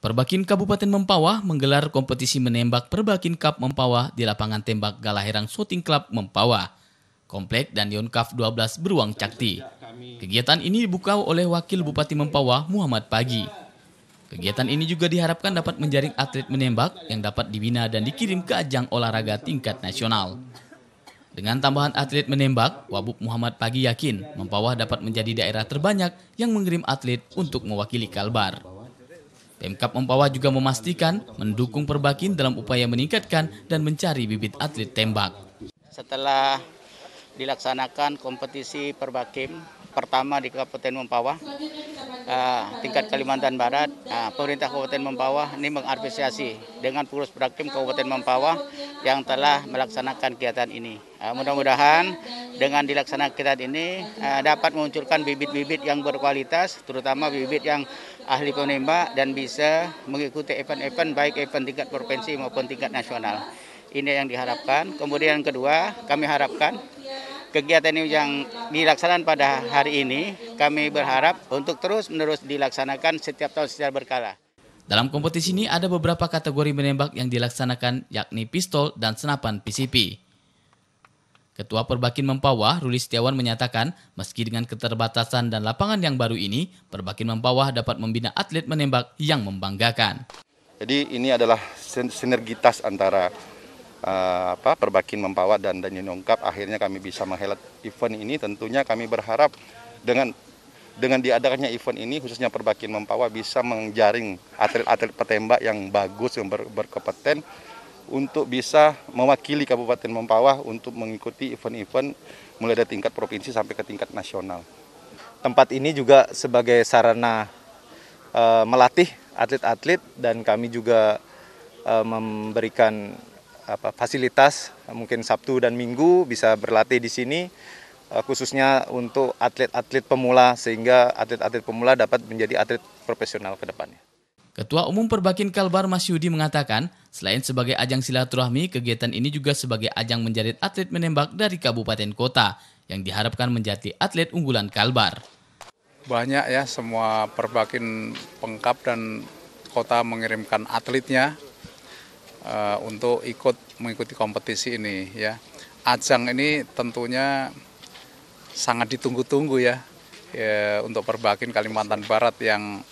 Perbakin Kabupaten Mempawah menggelar kompetisi menembak Perbakin Cup Mempawah di lapangan tembak Galaherang Shooting Club Mempawah, Komplek dan Yonkaf 12 Beruang Cakti. Kegiatan ini dibuka oleh Wakil Bupati Mempawah Muhammad Pagi. Kegiatan ini juga diharapkan dapat menjaring atlet menembak yang dapat dibina dan dikirim ke ajang olahraga tingkat nasional. Dengan tambahan atlet menembak, Wabub Muhammad Pagi yakin Mempawah dapat menjadi daerah terbanyak yang mengirim atlet untuk mewakili Kalbar. Pemkap Mempawah juga memastikan mendukung Perbakin dalam upaya meningkatkan dan mencari bibit atlet tembak. Setelah dilaksanakan kompetisi perbakin pertama di Kabupaten Mempawah, eh, tingkat Kalimantan Barat, eh, pemerintah Kabupaten Mempawah ini mengapresiasi dengan pengurus Perbakin Kabupaten Mempawah yang telah melaksanakan kegiatan ini. Eh, mudah-mudahan dengan dilaksanakan kegiatan ini dapat memunculkan bibit-bibit yang berkualitas, terutama bibit yang ahli penembak dan bisa mengikuti event-event baik event tingkat provinsi maupun tingkat nasional. Ini yang diharapkan. Kemudian yang kedua, kami harapkan kegiatan ini yang dilaksanakan pada hari ini, kami berharap untuk terus-menerus dilaksanakan setiap tahun secara berkala. Dalam kompetisi ini ada beberapa kategori menembak yang dilaksanakan yakni pistol dan senapan PCP. Ketua Perbakin Mempawah, Ruli Setiawan menyatakan, meski dengan keterbatasan dan lapangan yang baru ini, Perbakin Mempawah dapat membina atlet menembak yang membanggakan. Jadi ini adalah sinergitas antara uh, apa Perbakin Mempawah dan Danjen Nongkap. akhirnya kami bisa menghelat event ini tentunya kami berharap dengan dengan diadakannya event ini khususnya Perbakin Mempawah bisa menjaring atlet-atlet petembak yang bagus yang ber, berkompeten untuk bisa mewakili Kabupaten Mempawah untuk mengikuti event-event mulai dari tingkat provinsi sampai ke tingkat nasional. Tempat ini juga sebagai sarana e, melatih atlet-atlet dan kami juga e, memberikan apa, fasilitas mungkin Sabtu dan Minggu bisa berlatih di sini e, khususnya untuk atlet-atlet pemula sehingga atlet-atlet pemula dapat menjadi atlet profesional ke depannya. Ketua Umum Perbakin Kalbar Mas Yudi mengatakan, selain sebagai ajang silaturahmi, kegiatan ini juga sebagai ajang menjadi atlet menembak dari kabupaten kota yang diharapkan menjadi atlet unggulan Kalbar. Banyak ya semua Perbakin pengkap dan kota mengirimkan atletnya uh, untuk ikut mengikuti kompetisi ini ya. Ajang ini tentunya sangat ditunggu-tunggu ya, ya untuk Perbakin Kalimantan Barat yang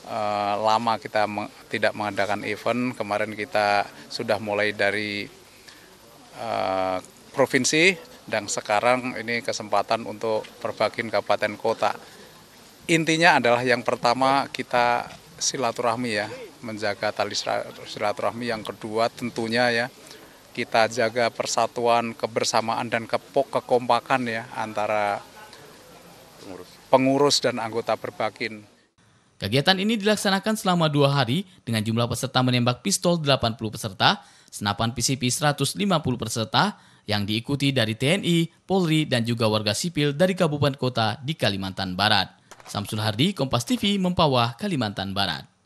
Eh, lama kita tidak mengadakan event. Kemarin kita sudah mulai dari eh, provinsi dan sekarang ini kesempatan untuk perbakin kabupaten kota. Intinya adalah yang pertama kita silaturahmi ya, menjaga tali silaturahmi. Yang kedua tentunya ya kita jaga persatuan, kebersamaan dan kekompakan ya antara pengurus dan anggota perbakin Kegiatan ini dilaksanakan selama dua hari dengan jumlah peserta menembak pistol 80 peserta, senapan PCP 150 peserta, yang diikuti dari TNI, Polri, dan juga warga sipil dari kabupaten kota di Kalimantan Barat. Samsul Hardi, Kompas TV, Mempawah, Kalimantan Barat.